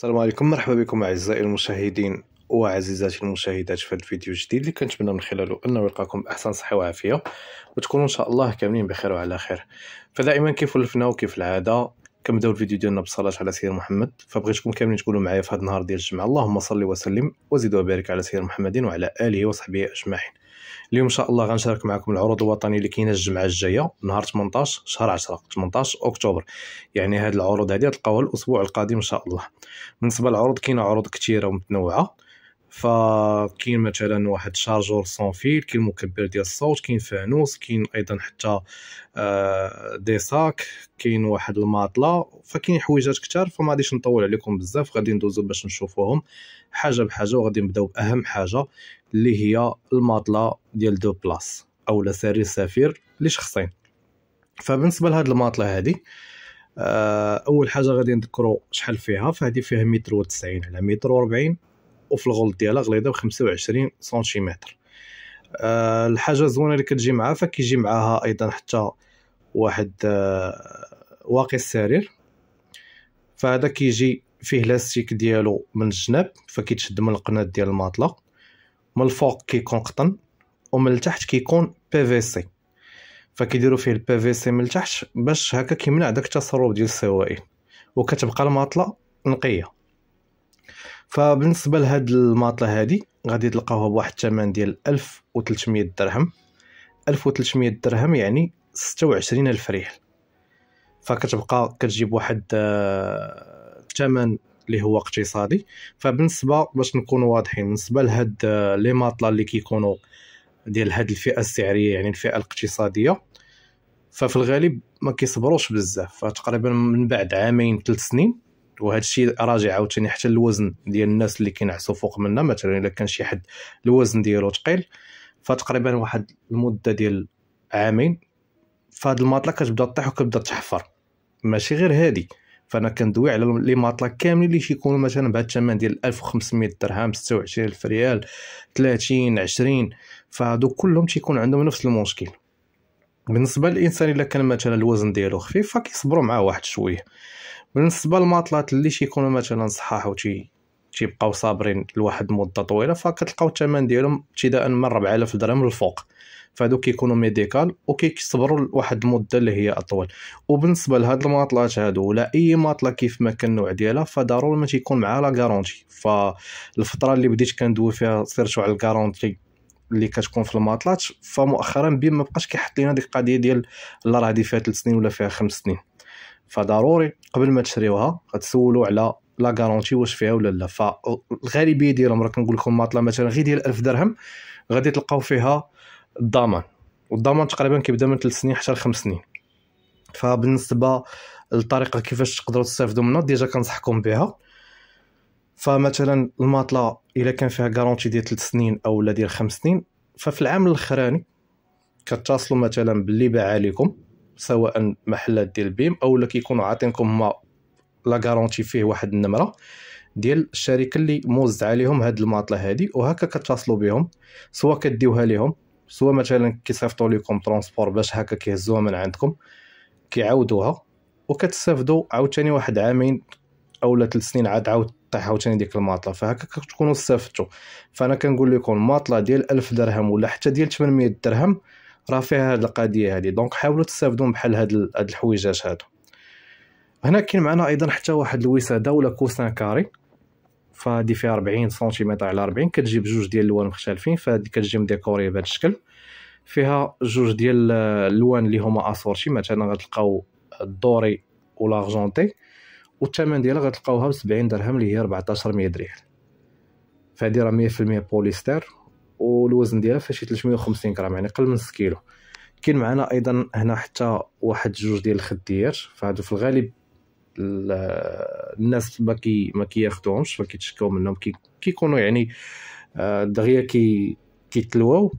السلام عليكم مرحبا بكم اعزائي المشاهدين وعزيزاتي المشاهدات في الفيديو الجديد اللي كنتمنى من خلاله انه يلقاكم باحسن صحه وعافيه وتكونوا ان شاء الله كاملين بخير وعلى خير فدائما كيف ولفنا وكيف العاده كنبداو الفيديو ديالنا بالصلاه على سيدنا محمد فبغيتكم كاملين تقولوا معايا في هذا النهار ديال الجمعه اللهم صل وسلم وزد وبارك على سيدنا محمد وعلى اله وصحبه اجمعين اليوم ان شاء الله غنشارك معكم العروض الوطني اللي كاينه الجمعه الجايه نهار 18 شهر 10 18 اكتوبر يعني هاد العروض هذه تلقاوها الاسبوع القادم ان شاء الله بالنسبه للعروض كاينه عروض كثيره ومتنوعه فكاين مثلا واحد شارجور سون فيل كاين مكبر ديال الصوت كاين فانوس كاين ايضا حتى آه، دي ساك كاين واحد الماطله فكاين حويجات كثار فما غاديش نطول عليكم بزاف غادي ندوزو باش نشوفوهم حاجه بحاجه وغادي نبداو باهم حاجه اللي هي الماطله ديال دو بلاس او سرير سفير لشخصين فبالنسبه لهاد الماطله هادي آه، اول حاجه غادي نذكروا شحال فيها فهذه فيها متر و90 على متر و40 وفي الغول ديالها غليظه ب 25 سنتيمتر أه الحاجه الزوينه اللي كتجي معها فكيجي معاها ايضا حتى واحد أه واقي السرير فهذا كيجي فيه لاستيك ديالو من الجناب فكيتشد من القناه ديال الماطله من الفوق كيكون قطن ومن التحت كيكون بي في سي فكيديروا فيه البي في سي من التحت باش هكا كيمنع داك التسرب ديال السوائل وكتبقى الماطله نقيه فبالنسبه لهاد الماطله هادي غادي تلقاوها بواحد الثمن ديال 1300 درهم 1300 درهم يعني 26 الف ريال فكتبقى كتجيب واحد آه، الثمن اللي هو اقتصادي فبالنسبه باش نكونوا واضحين بالنسبه لهاد آه، لي ماطله اللي كيكونوا ديال هاد الفئه السعريه يعني الفئه الاقتصاديه ففي الغالب ما كيصبروش بزاف فتقريبا من بعد عامين ثلاث سنين وهذا الشيء راجع عاوتاني حتى الوزن ديال الناس اللي كينعسوا فوق منا مثلا الا كان شي حد الوزن ديالو ثقيل فتقريبا واحد المده ديال عامين فهاد الماطله كتبدا طيح وكتبدا تحفر ماشي غير هادي فانا كندوي على لي ماطله كاملين اللي كيكونوا مثلا بهذا الثمن ديال 1500 درهم 26000 ريال 30 20 فهادو كلهم تيكون عندهم نفس المشكل بالنسبه للانسان الا كان مثلا الوزن ديالو خفيف فكيصبروا معاه واحد شويه بالنسبه للماطلات اللي تيكونوا مثلا صحاح و تي تيبقاو صابرين لواحد المده طويله فكتلقاو الثمن ديالهم ابتداء من 4000 درهم للفوق فهادو كيكونوا ميديكال وكيصبروا لواحد المده اللي هي اطول وبالنسبه لهاد الماطلات هادو ولا اي ماطله كيف ما كان النوع ديالها فضروري ما تيكون معها لا غارونتي فالفتره اللي بديت كندوي فيها سيرتو على الغارونتي اللي كتكون في الماطلات فمؤخرا بين ما بقاش كيحط لينا ديك القضيه ديال لا راه هذه فيها 3 سنين ولا فيها 5 سنين فضروري قبل ما تشريوها غتسولوا على لا غارونتي واش فيها ولا لا فالغالبيه ديالهم راه كنقول لكم ماطله مثلا غير ديال 1000 درهم غادي تلقاو فيها الضمان والضمان تقريبا كيبدا من 3 سنين حتى ل 5 سنين فبالنسبه للطريقه كيفاش تقدروا تستافدوا منها ديجا كنصحكم بها فمثلا الماطله الا كان فيها كارونتي ديال 3 سنين او لا ديال 5 سنين ففي العام الاخراني كتصلوا مثلا باللي باع عليكم سواء محلات ديال بيم او لا كيكونوا عاطينكم هما لا كارونتي فيه واحد النمره ديال الشركه اللي موزع عليهم هاد الماطله هادي وهكا كتصلوا بهم سواء كديوها ليهم سواء مثلا كيصيفطوا لكم ترونسبور باش هكا كيهزوها من عندكم كيعاودوها وكتستافدوا عاوتاني واحد عامين اولا ثلاث سنين عاد عاود طيح عاوتاني ديك الماطله فهكا كتكونوا استفدتوا فانا كنقول لكم الماطله ديال 1000 درهم ولا حتى ديال 800 درهم راه فيها هاد القضيه هادي دونك حاولوا تستافدوا بحال هاد هاد الحويجات هادو هنا كاين معنا ايضا حتى واحد الوساده ولا كوسان كاري فهادي فيها 40 سنتيمتر على 40 كتجي بجوج ديال اللوان مختلفين فهادي كتجي مديكوري بهذا الشكل فيها جوج ديال اللوان اللي هما اسورتي مثلا غتلقاو الدوري ولارجونتي والثمن ديالها غتلقاوها ب 70 درهم اللي هي 1400 درهم فهادي راه 100% بوليستر والوزن ديالها فشي 350 غرام يعني قل من 6 كيلو كاين معنا ايضا هنا حتى واحد جوج ديال الخديات فهادو في الغالب الناس ما كي ما كياخذوهمش ما كيتشكاو منهم كيكونوا كي يعني آه، دغيا كي كيتلواو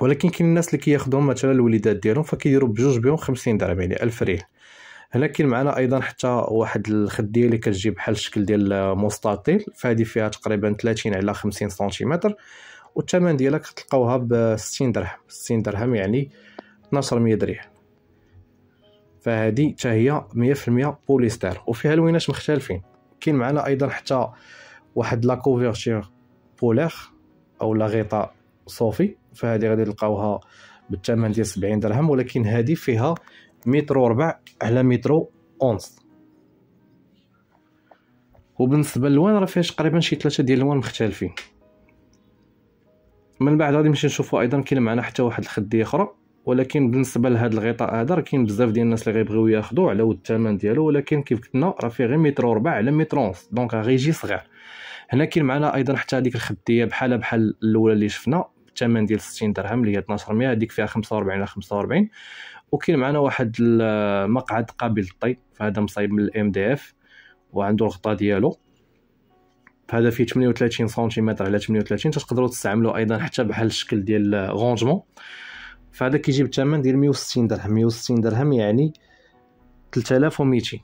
ولكن كاين الناس اللي كياخذوهم مثلا الوليدات ديالهم فكيديروا بجوج بهم 50 درهم يعني 1000 ريال هنا كاين معنا ايضا حتى واحد الخديه اللي كتجي بحال الشكل ديال مستطيل فهذه فيها تقريبا 30 على 50 سنتيمتر والثمن ديالها كتلقاوها ب 60 درهم 60 درهم يعني 1200 درهم فهذه حتى هي 100% بوليستر وفيها لوينات مختلفين كاين معنا ايضا حتى واحد لا كوفيرتير بولير او لا غطاء صوفي فهذه غادي تلقاوها بالثمن ديال 70 درهم ولكن هذه فيها مترو ربع على مترو اونص وبالنسبه للوان راه فيها تقريبا شي ثلاثه ديال الوان مختلفين من بعد غادي نمشي نشوفو ايضا كاين معنا حتى واحد الخديه اخرى ولكن بالنسبه لهذا الغطاء هذا راه كاين بزاف ديال الناس اللي غيبغيو ياخذوه على ود الثمن ديالو ولكن كيف قلنا راه فيه غير مترو ربع على مترو ونص دونك غيجي صغير هنا كاين معنا ايضا حتى هذيك الخديه بحال بحال الاولى اللي شفنا الثمن ديال 60 درهم اللي هي 1200 هذيك فيها 45 على 45 وكاين معنا واحد المقعد قابل للطي فهذا مصايب من الام دي اف وعنده الغطاء ديالو فهذا فيه 38 سنتيمتر على 38 تقدروا تستعملوا ايضا حتى بحال الشكل ديال غونجمون فهذا كيجي بالثمن ديال 160 درهم 160 درهم يعني 3200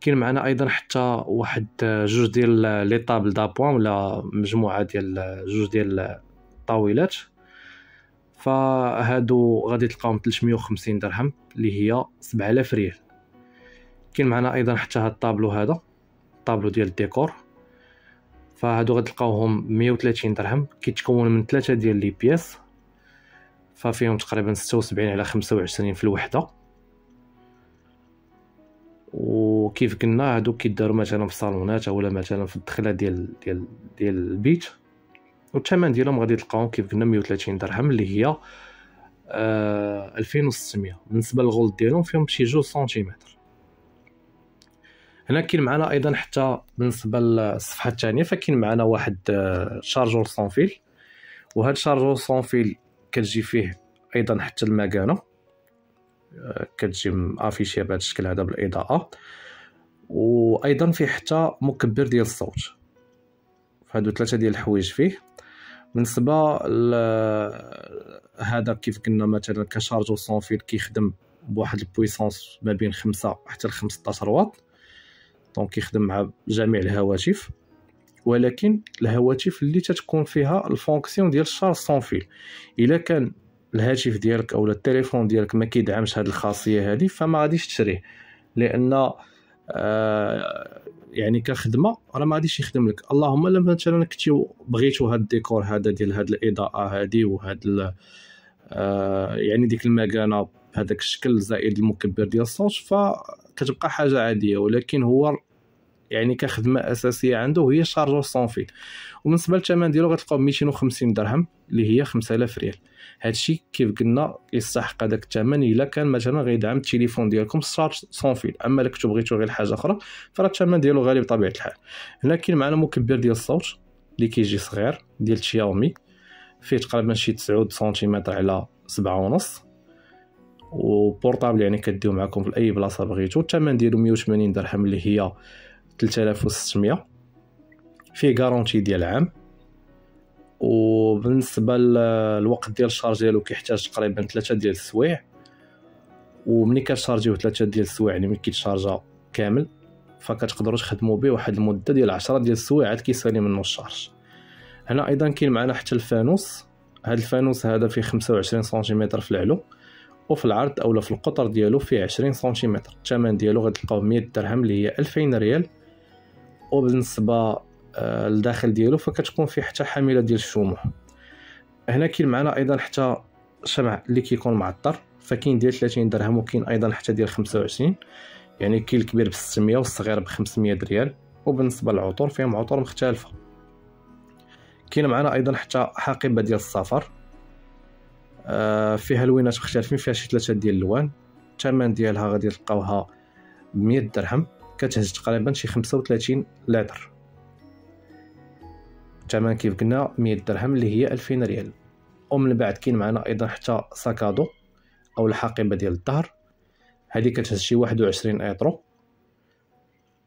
كاين معنا ايضا حتى واحد جوج ديال لي طابل دابوان ولا مجموعه ديال جوج ديال الطاولات فهادو غادي تلقاهم 350 درهم اللي هي 7000 ريال كاين معنا ايضا حتى هاد الطابلو هذا الطابلو ديال الديكور فهادو غادي تلقاوهم 130 درهم كيتكون من ثلاثه ديال لي بيس ففيهم تقريبا 76 على 25 في الوحده وكيف قلنا هادو كيداروا مثلا في الصالونات اولا مثلا في الدخله ديال ديال ديال البيت والثمن ديالهم غادي تلقاهم كيف قلنا 130 درهم اللي هي آه 2600 بالنسبه للغولد ديالهم فيهم شي جوج سنتيمتر هنا كاين معنا ايضا حتى بالنسبه للصفحه الثانيه فكاين معنا واحد آه، شارجور سون فيل وهاد شارجور سون فيل كتجي فيه ايضا حتى المكانه آه، كتجي مافيشيه بهذا الشكل هذا بالاضاءه وايضا فيه حتى مكبر ديال الصوت فهادو ثلاثه ديال الحوايج فيه بالنسبه هذا كيف قلنا مثلا كشارجو فيل كيخدم بواحد البويسونس ما بين 5 حتى ل 15 واط دونك كيخدم مع جميع الهواتف ولكن الهواتف اللي تتكون فيها الفونكسيون ديال الشارج سون فيل الا كان الهاتف ديالك او التليفون ديالك ما كيدعمش هذه الخاصيه هذه فما غاديش تشريه لان يعني كخدمه راه ما غاديش يخدم لك اللهم الا مثلا كنتي بغيتو هاد الديكور هذا ديال هاد الاضاءه هادي وهاد آه يعني ديك المكانه بهذاك الشكل زائد المكبر ديال الصوت فكتبقى حاجه عاديه ولكن هو يعني كخدمه اساسيه عنده هي شارجور سون فيل وبالنسبه للثمن ديالو غتلقاو 250 درهم اللي هي 5000 ريال هادشي كيف قلنا يستحق هذاك الثمن الا كان مثلا غيدعم التليفون ديالكم شارج سون فيل اما الا كنتو بغيتو غير حاجه اخرى فراه الثمن ديالو غالي بطبيعه الحال هنا كاين معنا مكبر ديال الصوت اللي كيجي صغير ديال شاومي فيه تقريبا شي 9 سنتيمتر على 7 ونص وبورطابل يعني كديو معكم في اي بلاصه بغيتو الثمن ديالو 180 درهم اللي هي 3600 فيه غارونتي ديال عام وبالنسبه للوقت ديال الشارج ديالو كيحتاج تقريبا 3 ديال السوايع وملي كتشارجيو 3 ديال السوايع يعني ملي كيتشارجا كامل فكتقدروا تخدموا به واحد المده ديال 10 ديال السوايع عاد كيسالي منه الشارج هنا ايضا كاين معنا حتى الفانوس هذا الفانوس هذا فيه 25 سنتيمتر في العلو وفي العرض اولا في القطر ديالو فيه 20 سنتيمتر الثمن ديالو غتلقاوه 100 درهم اللي هي 2000 ريال وبالنسبه آه، للداخل ديالو فكتكون فيه حتى حامله ديال الشموع هنا كاين معنا ايضا حتى شمع اللي كيكون معطر فكاين ديال 30 درهم وكاين ايضا حتى ديال 25 يعني كاين الكبير ب 600 والصغير ب 500 ريال وبالنسبه للعطور فيهم عطور مختلفه كاين معنا ايضا حتى حقيبه ديال السفر آه، فيها لوينات مختلفين فيها شي ثلاثه ديال الالوان الثمن ديالها غادي تلقاوها ب 100 درهم كتهز تقريبا شي 35 لتر الثمن كيف قلنا 100 درهم اللي هي 2000 ريال ومن بعد كاين معنا ايضا حتى ساكادو او الحقيبه ديال الظهر هذه كتهز شي 21 ايطرو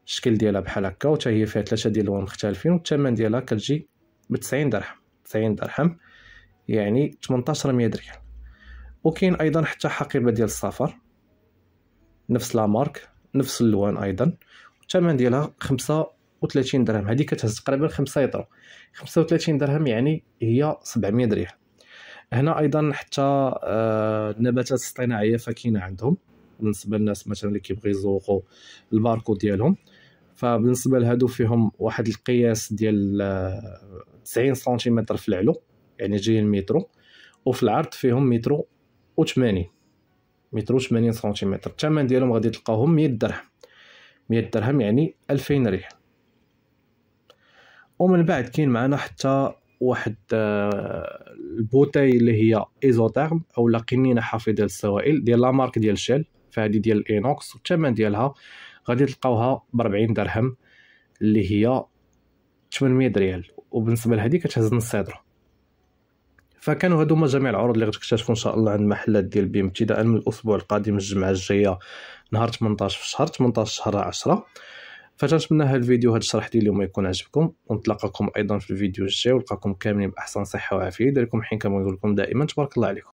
الشكل ديالها بحال هكا وتا هي فيها ثلاثه ديال الالوان مختلفين والثمن ديالها كتجي ب 90 درهم 90 درهم يعني 1800 ريال وكاين ايضا حتى حقيبه ديال السفر نفس لا مارك نفس اللوان ايضا والثمن ديالها 35 درهم هذه كتهز تقريبا 5 يطرو 35 درهم يعني هي 700 ريال هنا ايضا حتى النباتات آه، الصناعيه فكينه عندهم بالنسبه للناس مثلا اللي كيبغي يزوقوا الباركو ديالهم فبالنسبه لهادو فيهم واحد القياس ديال 90 آه، سنتيمتر في العلو يعني جايين مترو وفي العرض فيهم مترو و 80 متر و 80 سنتيمتر الثمن ديالهم غادي تلقاهم 100 درهم 100 درهم يعني 2000 ريال ومن بعد كاين معنا حتى واحد آه، البوتاي اللي هي ايزوتيرم او لا قنينه حافظه للسوائل ديال لا مارك ديال شيل فهادي ديال الاينوكس والثمن ديالها غادي تلقاوها ب 40 درهم اللي هي 800 ريال وبالنسبه لهذه كتهز نص هضره فكانوا هادو هما جميع العروض اللي غتكتشفوا ان شاء الله عند محلات ديال بيم ابتداء من الاسبوع القادم الجمعه الجايه نهار 18 في الشهر 18 شهر 10 فتنتمنى هذا الفيديو هذا الشرح ديال اليوم يكون عجبكم ونتلاقاكم ايضا في الفيديو الجاي ونلقاكم كاملين باحسن صحه وعافيه لكم حين كما نقول لكم دائما تبارك الله عليكم